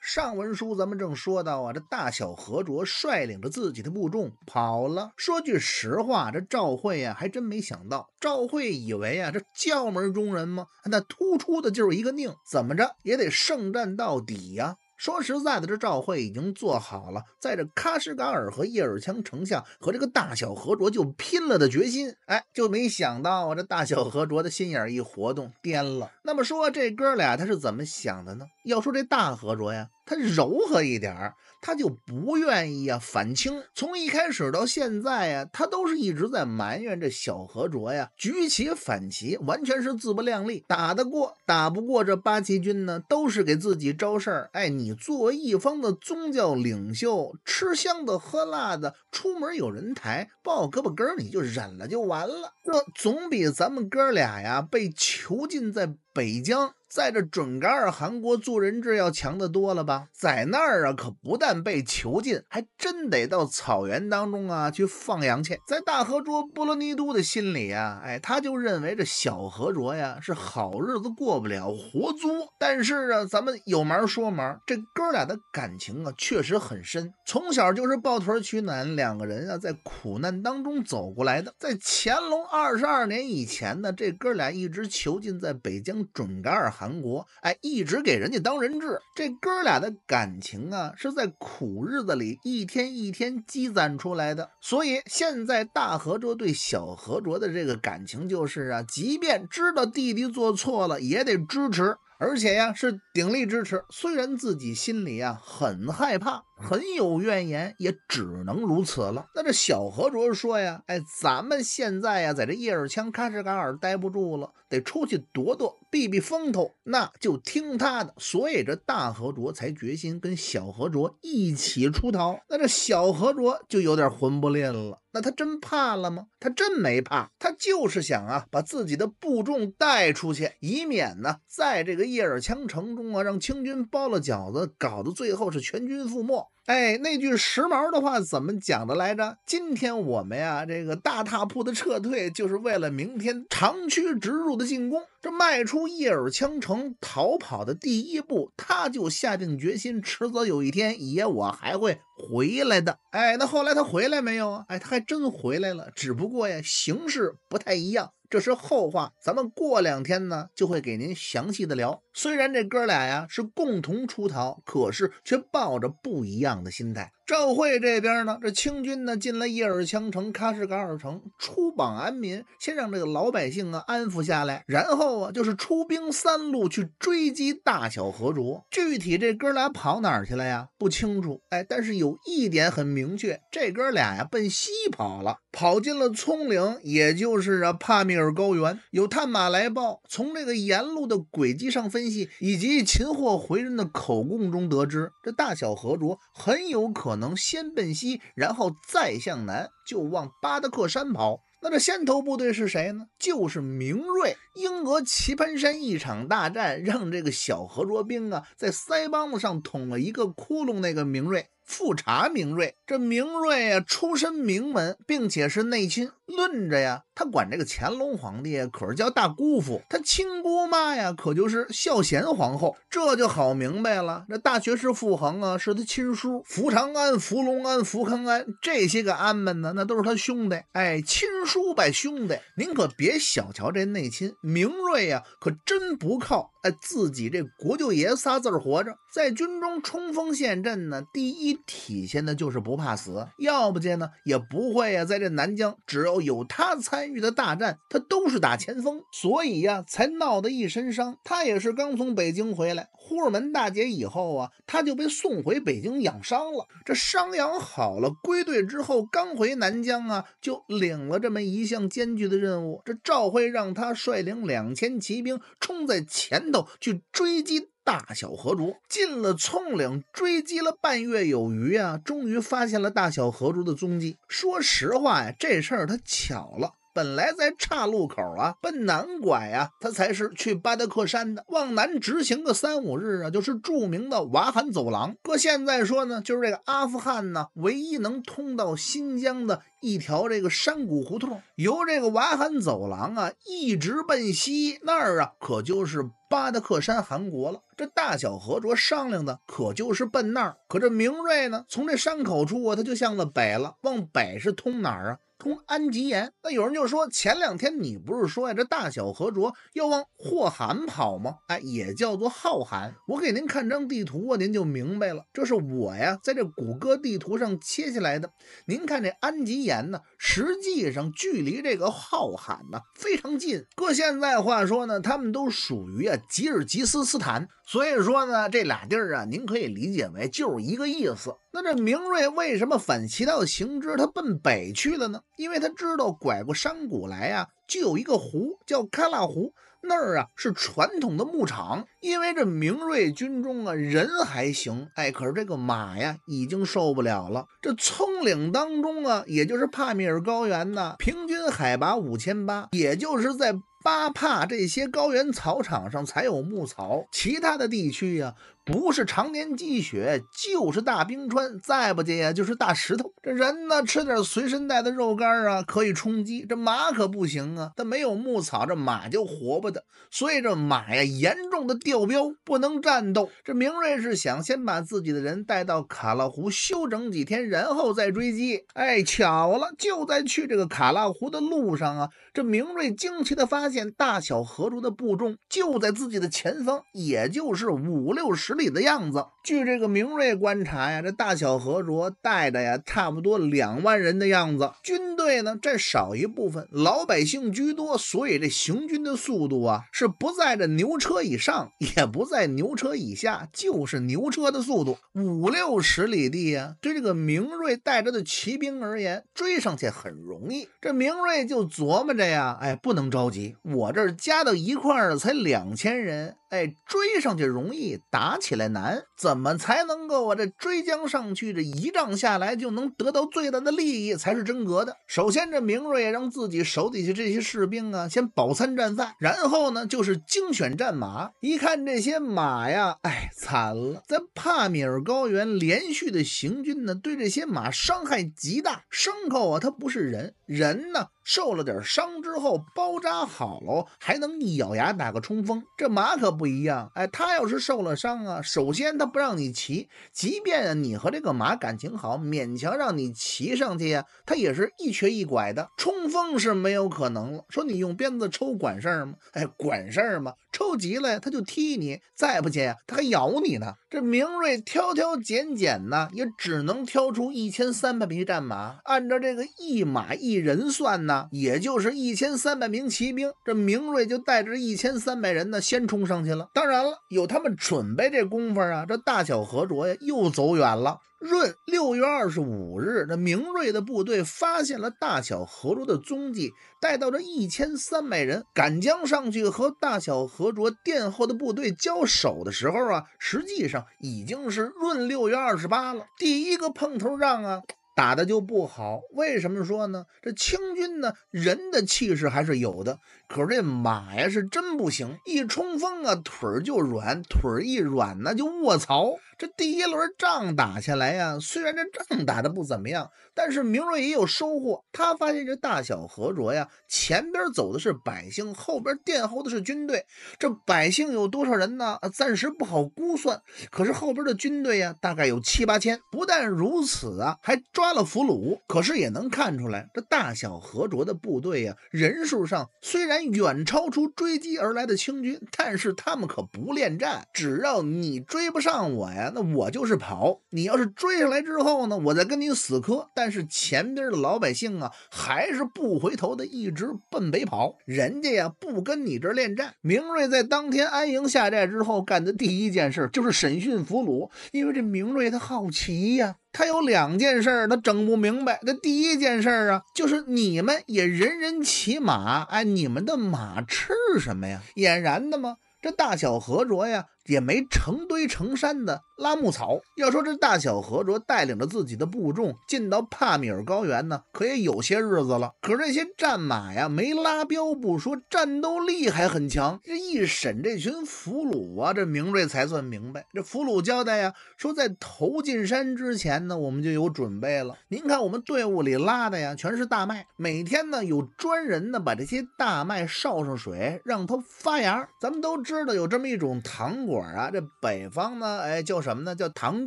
上文书咱们正说到啊，这大小何卓率领着自己的部众跑了。说句实话，这赵惠啊还真没想到。赵惠以为啊，这教门中人嘛，那突出的就是一个宁，怎么着也得胜战到底呀。说实在的，这赵惠已经做好了在这喀什噶尔和叶尔羌丞相和这个大小和卓就拼了的决心。哎，就没想到这大小和卓的心眼一活动，颠了。那么说这哥俩他是怎么想的呢？要说这大和卓呀。他柔和一点儿，他就不愿意呀，反清。从一开始到现在呀，他都是一直在埋怨这小何卓呀，举起反旗，完全是自不量力。打得过，打不过这八旗军呢，都是给自己招事儿。哎，你作为一方的宗教领袖，吃香的喝辣的，出门有人抬，抱胳膊根儿你就忍了就完了。这总比咱们哥俩呀被囚禁在北疆。在这准噶尔汗国做人质要强得多了吧？在那儿啊，可不但被囚禁，还真得到草原当中啊去放羊去。在大河卓波罗尼都的心里啊，哎，他就认为这小河卓呀是好日子过不了活租。但是啊，咱们有毛说毛，这哥俩的感情啊确实很深，从小就是抱团取暖，两个人啊在苦难当中走过来的。在乾隆二十二年以前呢，这哥俩一直囚禁在北疆准噶尔。韩国，哎，一直给人家当人质。这哥俩的感情啊，是在苦日子里一天一天积攒出来的。所以现在大和卓对小和卓的这个感情，就是啊，即便知道弟弟做错了，也得支持，而且呀，是鼎力支持。虽然自己心里啊很害怕。很有怨言，也只能如此了。那这小何卓说呀：“哎，咱们现在呀，在这叶尔羌喀什噶尔待不住了，得出去躲躲，避避风头。”那就听他的。所以这大何卓才决心跟小何卓一起出逃。那这小何卓就有点混不吝了。那他真怕了吗？他真没怕，他就是想啊，把自己的部众带出去，以免呢，在这个叶尔羌城中啊，让清军包了饺子，搞得最后是全军覆没。哎，那句时髦的话怎么讲的来着？今天我们呀，这个大踏步的撤退，就是为了明天长驱直入的进攻。这迈出叶尔羌城逃跑的第一步，他就下定决心，迟早有一天，爷我还会回来的。哎，那后来他回来没有？啊？哎，他还真回来了，只不过呀，形势不太一样。这是后话，咱们过两天呢，就会给您详细的聊。虽然这哥俩呀是共同出逃，可是却抱着不一样的心态。赵辉这边呢，这清军呢进了叶尔羌城、喀什噶尔城，出榜安民，先让这个老百姓啊安抚下来，然后啊就是出兵三路去追击大小和卓。具体这哥俩跑哪儿去了呀？不清楚。哎，但是有一点很明确，这哥俩呀奔西跑了，跑进了葱岭，也就是啊帕米尔高原。有探马来报，从这个沿路的轨迹上分。以及擒获回人的口供中得知，这大小和卓很有可能先奔西，然后再向南，就往巴达克山跑。那这先头部队是谁呢？就是明瑞。英俄棋盘山一场大战，让这个小和卓兵啊，在腮帮子上捅了一个窟窿。那个明瑞，复查明瑞，这明瑞啊，出身名门，并且是内亲。论着呀，他管这个乾隆皇帝可是叫大姑父，他亲姑妈呀，可就是孝贤皇后。这就好明白了，那大学士傅恒啊，是他亲叔；福长安、福隆安、福康安这些个安们呢，那都是他兄弟。哎，亲叔拜兄弟，您可别小瞧这内亲。明瑞呀，可真不靠哎，自己这国舅爷仨字活着，在军中冲锋陷阵呢，第一体现的就是不怕死。要不介呢，也不会呀，在这南疆只有。有他参与的大战，他都是打前锋，所以呀，才闹得一身伤。他也是刚从北京回来。库尔门大捷以后啊，他就被送回北京养伤了。这伤养好了，归队之后，刚回南疆啊，就领了这么一项艰巨的任务。这赵辉让他率领两千骑兵冲在前头去追击大小河竹进了葱岭，追击了半月有余啊，终于发现了大小河竹的踪迹。说实话呀，这事儿他巧了。本来在岔路口啊，奔南拐啊，他才是去巴达克山的。往南直行个三五日啊，就是著名的瓦罕走廊。搁现在说呢，就是这个阿富汗呢，唯一能通到新疆的一条这个山谷胡同。由这个瓦罕走廊啊，一直奔西那儿啊，可就是巴达克山汗国了。这大小和卓商量的，可就是奔那儿。可这明瑞呢，从这山口处啊，他就向了北了。往北是通哪儿啊？安吉岩，那有人就说，前两天你不是说呀，这大小河卓要往霍罕跑吗？哎，也叫做浩罕。我给您看张地图啊，您就明白了。这是我呀，在这谷歌地图上切下来的。您看这安吉岩呢，实际上距离这个浩罕呢非常近。搁现在话说呢，他们都属于啊吉尔吉斯斯坦。所以说呢，这俩地儿啊，您可以理解为就是一个意思。那这明瑞为什么反其道行之，他奔北去了呢？因为他知道拐过山谷来呀，就有一个湖叫喀拉湖，那儿啊是传统的牧场。因为这明瑞军中啊人还行，哎，可是这个马呀已经受不了了。这葱岭当中啊，也就是帕米尔高原呢，平均海拔五千八，也就是在。巴帕这些高原草场上才有牧草，其他的地区呀。不是常年积雪，就是大冰川，再不济呀就是大石头。这人呢，吃点随身带的肉干啊，可以充饥。这马可不行啊，它没有牧草，这马就活不得。所以这马呀，严重的掉膘，不能战斗。这明瑞是想先把自己的人带到卡拉湖休整几天，然后再追击。哎，巧了，就在去这个卡拉湖的路上啊，这明瑞惊奇的发现，大小河中的部众就在自己的前方，也就是五六十。里的样子，据这个明锐观察呀，这大小和卓带的呀，差不多两万人的样子，军。队呢占少一部分，老百姓居多，所以这行军的速度啊是不在这牛车以上，也不在牛车以下，就是牛车的速度，五六十里地啊，对这个明瑞带着的骑兵而言，追上去很容易。这明瑞就琢磨着呀，哎，不能着急，我这儿加到一块儿才两千人，哎，追上去容易，打起来难，怎么才能够啊这追将上去，这一仗下来就能得到最大的利益，才是真格的。首先，这明瑞让自己手底下这些士兵啊，先饱餐战饭，然后呢，就是精选战马。一看这些马呀，哎，惨了！在帕米尔高原连续的行军呢，对这些马伤害极大。牲口啊，它不是人，人呢受了点伤之后，包扎好了还能一咬牙打个冲锋。这马可不一样，哎，它要是受了伤啊，首先它不让你骑，即便你和这个马感情好，勉强让你骑上去呀，它也是一。瘸一拐的冲锋是没有可能了。说你用鞭子抽管事儿吗？哎，管事儿吗？凑急了，他就踢你；再不急呀，他还咬你呢。这明瑞挑挑拣拣呢，也只能挑出一千三百匹战马。按照这个一马一人算呢，也就是一千三百名骑兵。这明瑞就带着一千三百人呢，先冲上去了。当然了，有他们准备这功夫啊，这大小合卓呀又走远了。闰六月二十五日，这明瑞的部队发现了大小何卓的踪迹。待到这一千三百人赶将上去和大小和卓殿后的部队交手的时候啊，实际上已经是闰六月二十八了。第一个碰头仗啊，打的就不好。为什么说呢？这清军呢，人的气势还是有的。可是这马呀是真不行，一冲锋啊腿儿就软，腿儿一软那就卧槽！这第一轮仗打下来呀，虽然这仗打的不怎么样，但是明瑞也有收获。他发现这大小和卓呀，前边走的是百姓，后边殿后的是军队。这百姓有多少人呢？暂时不好估算。可是后边的军队呀，大概有七八千。不但如此啊，还抓了俘虏。可是也能看出来，这大小和卓的部队呀，人数上虽然。远超出追击而来的清军，但是他们可不恋战。只要你追不上我呀，那我就是跑；你要是追上来之后呢，我再跟你死磕。但是前边的老百姓啊，还是不回头的，一直奔北跑。人家呀，不跟你这恋战。明瑞在当天安营下寨之后，干的第一件事就是审讯俘虏，因为这明瑞他好奇呀。他有两件事，他整不明白。那第一件事啊，就是你们也人人骑马，哎，你们的马吃什么呀？俨然的吗？这大小河卓呀，也没成堆成山的。拉牧草。要说这大小和卓带领着自己的部众进到帕米尔高原呢，可也有些日子了。可是这些战马呀，没拉标不说，战斗力还很强。这一审这群俘虏啊，这明瑞才算明白。这俘虏交代呀，说在投进山之前呢，我们就有准备了。您看我们队伍里拉的呀，全是大麦。每天呢，有专人呢把这些大麦烧上水，让它发芽。咱们都知道有这么一种糖果啊，这北方呢，哎，叫什？什么呢？叫糖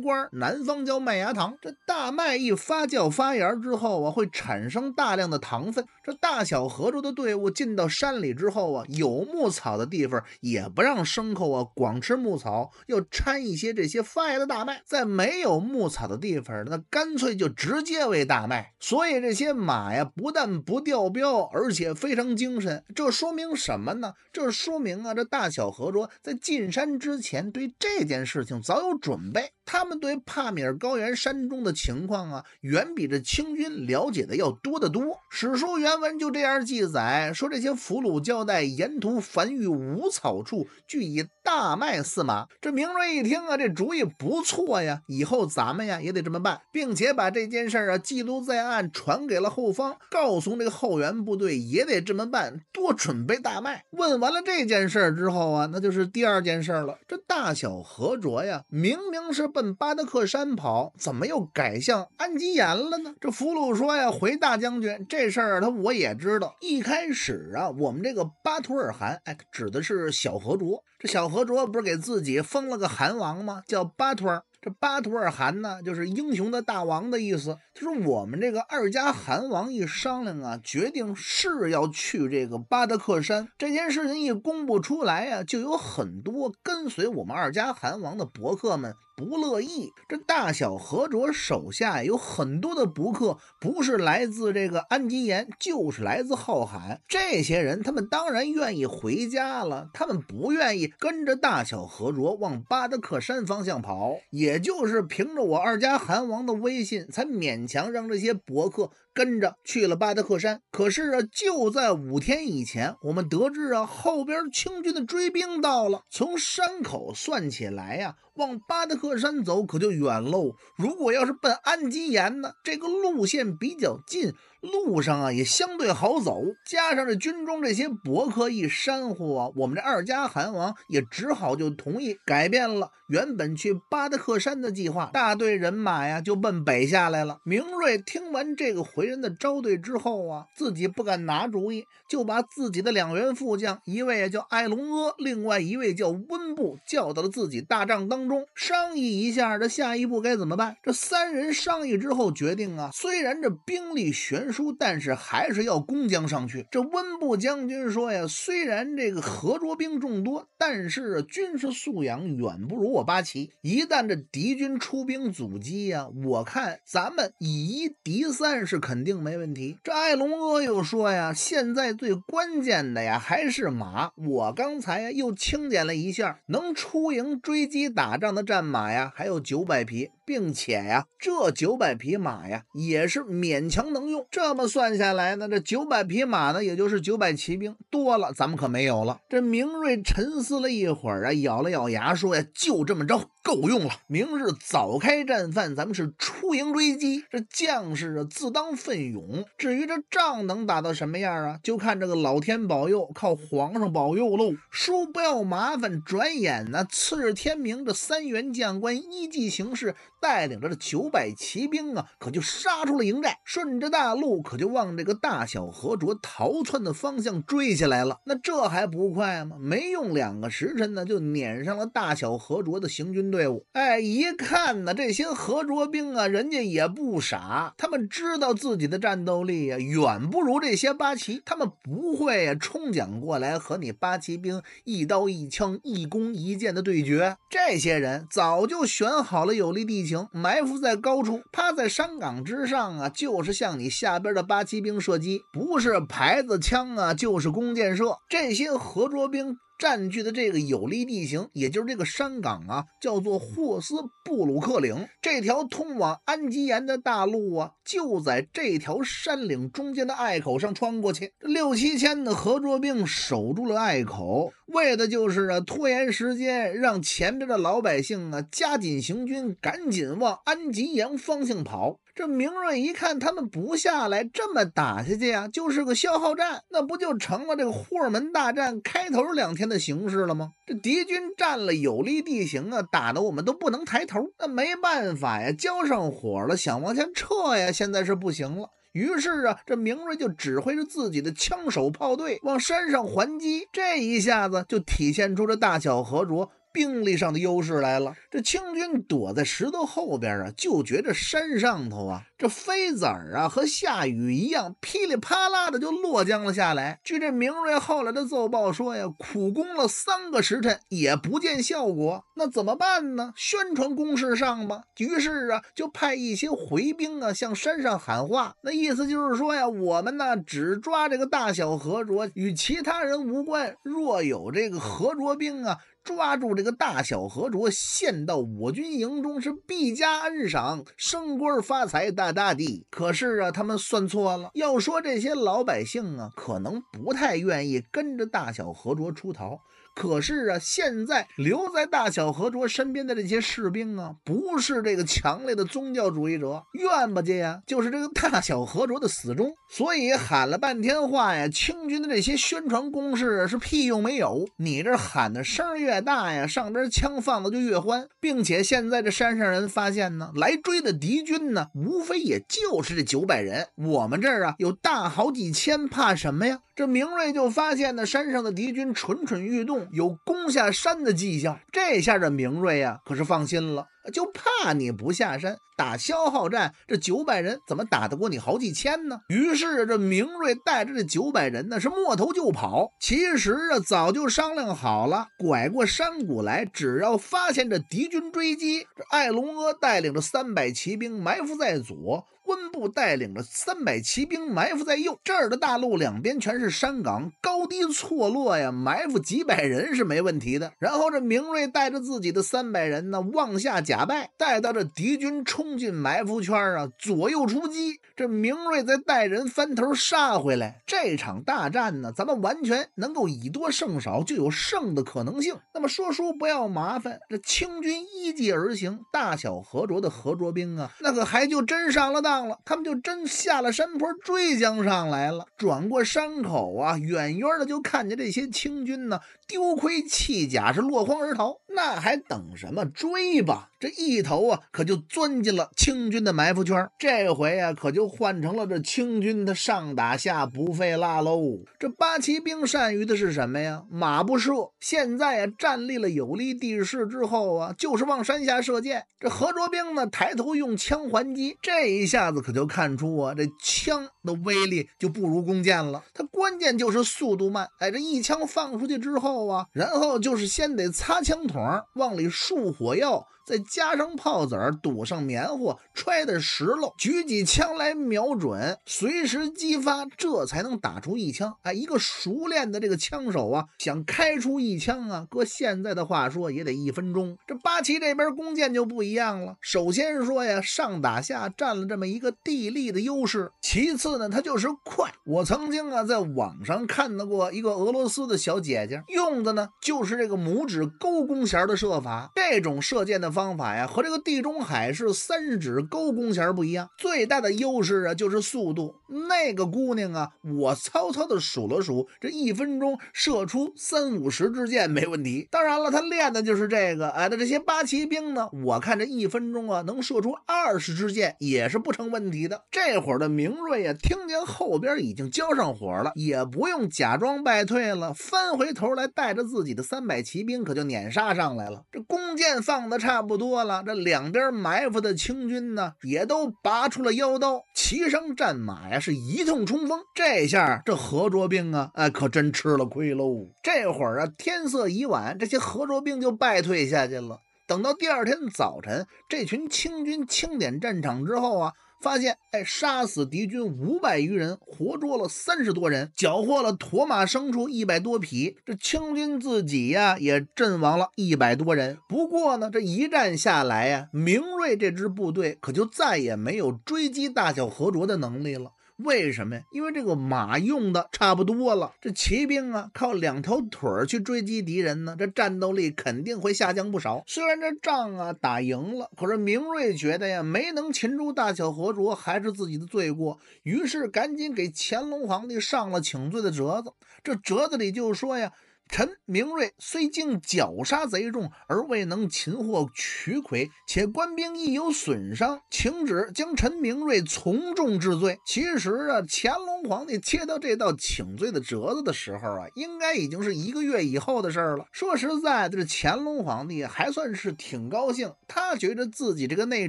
瓜南方叫麦芽糖。这大麦一发酵发芽之后，啊，会产生大量的糖分。这大小合州的队伍进到山里之后啊，有牧草的地方也不让牲口啊光吃牧草，要掺一些这些发芽的大麦；在没有牧草的地方，那干脆就直接喂大麦。所以这些马呀，不但不掉膘，而且非常精神。这说明什么呢？这说明啊，这大小合州在进山之前对这件事情早有准备。他们对帕米尔高原山中的情况啊，远比这清军了解的要多得多。史书原文就这样记载，说这些俘虏交代，沿途繁育无草处，俱以大麦饲马。这明瑞一听啊，这主意不错呀，以后咱们呀也得这么办，并且把这件事啊记录在案，传给了后方，告诉这个后援部队也得这么办，多准备大麦。问完了这件事儿之后啊，那就是第二件事了。这大小何卓呀，明明是奔。巴德克山跑，怎么又改向安吉延了呢？这俘虏说呀：“回大将军，这事儿他我也知道。一开始啊，我们这个巴图尔汗，哎，指的是小和卓。这小和卓不是给自己封了个汗王吗？叫巴图尔。这巴图尔汗呢，就是英雄的大王的意思。他说，我们这个二加汗王一商量啊，决定是要去这个巴德克山。这件事情一公布出来呀，就有很多跟随我们二加汗王的博客们。”不乐意，这大小何卓手下有很多的博客，不是来自这个安吉岩，就是来自浩海。这些人，他们当然愿意回家了，他们不愿意跟着大小何卓往巴德克山方向跑。也就是凭着我二家韩王的威信，才勉强让这些伯客跟着去了巴达克山，可是啊，就在五天以前，我们得知啊，后边清军的追兵到了。从山口算起来呀，往巴达克山走可就远喽。如果要是奔安吉岩呢，这个路线比较近。路上啊也相对好走，加上这军中这些伯克一煽乎啊，我们这二家韩王也只好就同意改变了原本去巴达克山的计划，大队人马呀就奔北下来了。明瑞听完这个回人的招队之后啊，自己不敢拿主意，就把自己的两员副将，一位叫艾隆阿，另外一位叫温布叫到了自己大帐当中商议一下这下一步该怎么办。这三人商议之后决定啊，虽然这兵力悬殊。书，但是还是要攻将上去。这温布将军说呀，虽然这个合卓兵众多，但是军事素养远不如我八旗。一旦这敌军出兵阻击呀，我看咱们以一敌三是肯定没问题。这艾隆阿又说呀，现在最关键的呀还是马。我刚才又清点了一下，能出营追击打仗的战马呀还有九百匹。并且呀，这九百匹马呀，也是勉强能用。这么算下来呢，这九百匹马呢，也就是九百骑兵，多了咱们可没有了。这明瑞沉思了一会儿啊，咬了咬牙说呀：“就这么着。”够用了，明日早开战犯，咱们是出营追击。这将士啊，自当奋勇。至于这仗能打到什么样啊，就看这个老天保佑，靠皇上保佑喽。叔不要麻烦。转眼呢，次日天明，这三员将官依计行事，带领着这九百骑兵啊，可就杀出了营寨，顺着大路可就往这个大小河卓逃窜的方向追下来了。那这还不快吗？没用两个时辰呢，就撵上了大小河卓的行军。队伍，哎，一看呢，这些何卓兵啊，人家也不傻，他们知道自己的战斗力啊，远不如这些八旗，他们不会啊冲奖过来和你八旗兵一刀一枪、一弓一箭的对决。这些人早就选好了有利地形，埋伏在高处，趴在山岗之上啊，就是向你下边的八旗兵射击，不是牌子枪啊，就是弓箭射。这些何卓兵。占据的这个有利地形，也就是这个山岗啊，叫做霍斯布鲁克岭。这条通往安吉岩的大路啊，就在这条山岭中间的隘口上穿过去。六七千的合作兵守住了隘口，为的就是啊拖延时间，让前边的老百姓啊加紧行军，赶紧往安吉岩方向跑。这明瑞一看，他们不下来，这么打下去呀，就是个消耗战，那不就成了这个霍尔门大战开头两天的形势了吗？这敌军占了有利地形啊，打得我们都不能抬头，那没办法呀，交上火了，想往前撤呀，现在是不行了。于是啊，这明瑞就指挥着自己的枪手炮队往山上还击，这一下子就体现出这大小合着。兵力上的优势来了，这清军躲在石头后边啊，就觉着山上头啊，这飞子啊和下雨一样，噼里啪啦的就落江了下来。据这明瑞后来的奏报说呀，苦攻了三个时辰也不见效果，那怎么办呢？宣传攻势上吧。于是啊，就派一些回兵啊向山上喊话，那意思就是说呀，我们呢只抓这个大小河卓，与其他人无关。若有这个河卓兵啊。抓住这个大小和卓，献到我军营中是必加恩赏、升官发财，大大地。可是啊，他们算错了。要说这些老百姓啊，可能不太愿意跟着大小和卓出逃。可是啊，现在留在大小和卓身边的这些士兵啊，不是这个强烈的宗教主义者，怨不介呀，就是这个大小和卓的死忠。所以喊了半天话呀，清军的这些宣传攻势是屁用没有。你这喊的声越大呀，上边枪放的就越欢，并且现在这山上人发现呢，来追的敌军呢，无非也就是这九百人。我们这儿啊，有大好几千，怕什么呀？这明瑞就发现呢，山上的敌军蠢蠢欲动。有攻下山的迹象，这下这明锐呀，可是放心了。就怕你不下山打消耗战，这九百人怎么打得过你好几千呢？于是这明锐带着这九百人呢，是摸头就跑。其实啊，早就商量好了，拐过山谷来，只要发现这敌军追击，这艾隆阿带领着三百骑兵埋伏在左。温部带领着三百骑兵埋伏在右这儿的大路两边全是山岗高低错落呀，埋伏几百人是没问题的。然后这明瑞带着自己的三百人呢，往下假败，带到这敌军冲进埋伏圈啊，左右出击，这明瑞再带人翻头杀回来。这场大战呢，咱们完全能够以多胜少，就有胜的可能性。那么说书不要麻烦，这清军依计而行，大小合着的何卓兵啊，那可还就真上了当。他们就真下了山坡追将上来了，转过山口啊，远远的就看见这些清军呢。丢盔弃甲是落荒而逃，那还等什么追吧？这一头啊，可就钻进了清军的埋伏圈。这回啊，可就换成了这清军，的上打下不费蜡喽。这八旗兵善于的是什么呀？马不射。现在啊，站立了有利地势之后啊，就是往山下射箭。这何卓兵呢，抬头用枪还击。这一下子可就看出啊，这枪的威力就不如弓箭了。它关键就是速度慢。哎，这一枪放出去之后。啊，然后就是先得擦枪筒往里竖火药。再加上炮子儿，堵上棉花，揣的实喽。举起枪来瞄准，随时击发，这才能打出一枪。哎，一个熟练的这个枪手啊，想开出一枪啊，搁现在的话说，也得一分钟。这八旗这边弓箭就不一样了。首先说呀，上打下占了这么一个地利的优势；其次呢，它就是快。我曾经啊，在网上看到过一个俄罗斯的小姐姐用的呢，就是这个拇指勾弓弦的射法，这种射箭的。方法呀，和这个地中海式三指勾弓弦不一样。最大的优势啊，就是速度。那个姑娘啊，我粗粗的数了数，这一分钟射出三五十支箭没问题。当然了，她练的就是这个。哎，那这些八旗兵呢？我看这一分钟啊，能射出二十支箭也是不成问题的。这会儿的明锐啊，听见后边已经交上火了，也不用假装败退了，翻回头来带着自己的三百骑兵，可就碾杀上来了。这弓箭放的差。差不多了，这两边埋伏的清军呢，也都拔出了腰刀，骑上战马呀，是一通冲锋。这下这何卓兵啊，哎，可真吃了亏喽。这会儿啊，天色已晚，这些何卓兵就败退下去了。等到第二天早晨，这群清军清点战场之后啊。发现，哎，杀死敌军五百余人，活捉了三十多人，缴获了驼马牲畜一百多匹。这清军自己呀，也阵亡了一百多人。不过呢，这一战下来呀，明瑞这支部队可就再也没有追击大小和卓的能力了。为什么呀？因为这个马用的差不多了，这骑兵啊靠两条腿儿去追击敌人呢，这战斗力肯定会下降不少。虽然这仗啊打赢了，可是明瑞觉得呀没能擒住大小和卓还是自己的罪过，于是赶紧给乾隆皇帝上了请罪的折子。这折子里就说呀。臣明瑞虽经绞杀贼众，而未能擒获渠魁，且官兵亦有损伤，请旨将臣明瑞从重治罪。其实啊，乾隆皇帝接到这道请罪的折子的时候啊，应该已经是一个月以后的事了。说实在的，这乾隆皇帝还算是挺高兴，他觉得自己这个内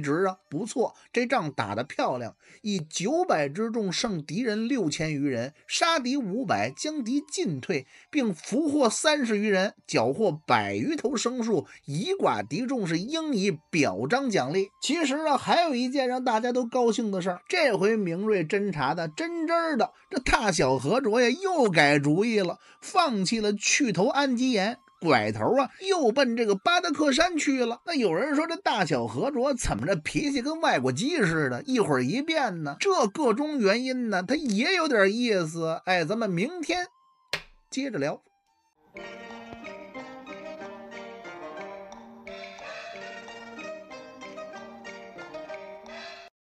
侄啊不错，这仗打得漂亮，以九百之众胜敌人六千余人，杀敌五百，将敌进退，并俘获。三十余人，缴获百余头牲畜，以寡敌众是应以表彰奖励。其实啊，还有一件让大家都高兴的事儿，这回明瑞侦查的真真的，这大小和卓呀又改主意了，放弃了去投安吉延，拐头啊又奔这个巴达克山去了。那有人说这大小和卓怎么着脾气跟外国鸡似的，一会儿一变呢？这个中原因呢，他也有点意思。哎，咱们明天接着聊。Thank you.